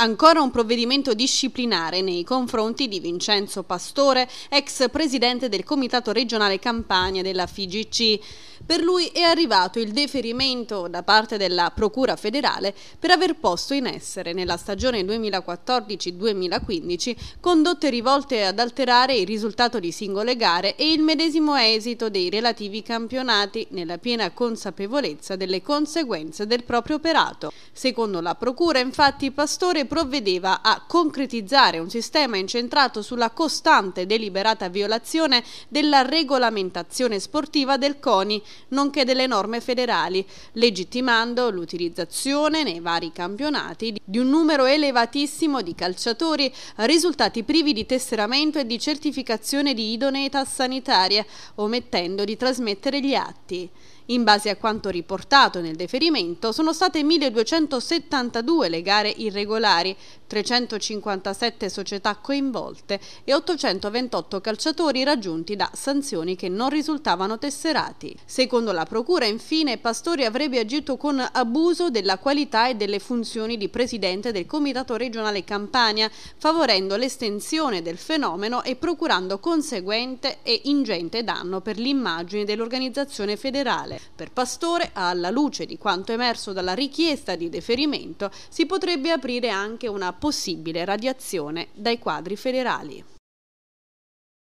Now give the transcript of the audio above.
Ancora un provvedimento disciplinare nei confronti di Vincenzo Pastore, ex presidente del Comitato regionale Campania della FIGC. Per lui è arrivato il deferimento da parte della Procura federale per aver posto in essere nella stagione 2014-2015 condotte rivolte ad alterare il risultato di singole gare e il medesimo esito dei relativi campionati nella piena consapevolezza delle conseguenze del proprio operato. Secondo la Procura, infatti, Pastore provvedeva a concretizzare un sistema incentrato sulla costante e deliberata violazione della regolamentazione sportiva del CONI, nonché delle norme federali, legittimando l'utilizzazione nei vari campionati di un numero elevatissimo di calciatori risultati privi di tesseramento e di certificazione di idoneità sanitaria, omettendo di trasmettere gli atti. In base a quanto riportato nel deferimento, sono state 1272 le gare irregolari titolari, 357 società coinvolte e 828 calciatori raggiunti da sanzioni che non risultavano tesserati. Secondo la Procura, infine, Pastori avrebbe agito con abuso della qualità e delle funzioni di presidente del Comitato regionale Campania, favorendo l'estensione del fenomeno e procurando conseguente e ingente danno per l'immagine dell'organizzazione federale. Per Pastore, alla luce di quanto emerso dalla richiesta di deferimento, si potrebbe aprire anche anche una possibile radiazione dai quadri federali.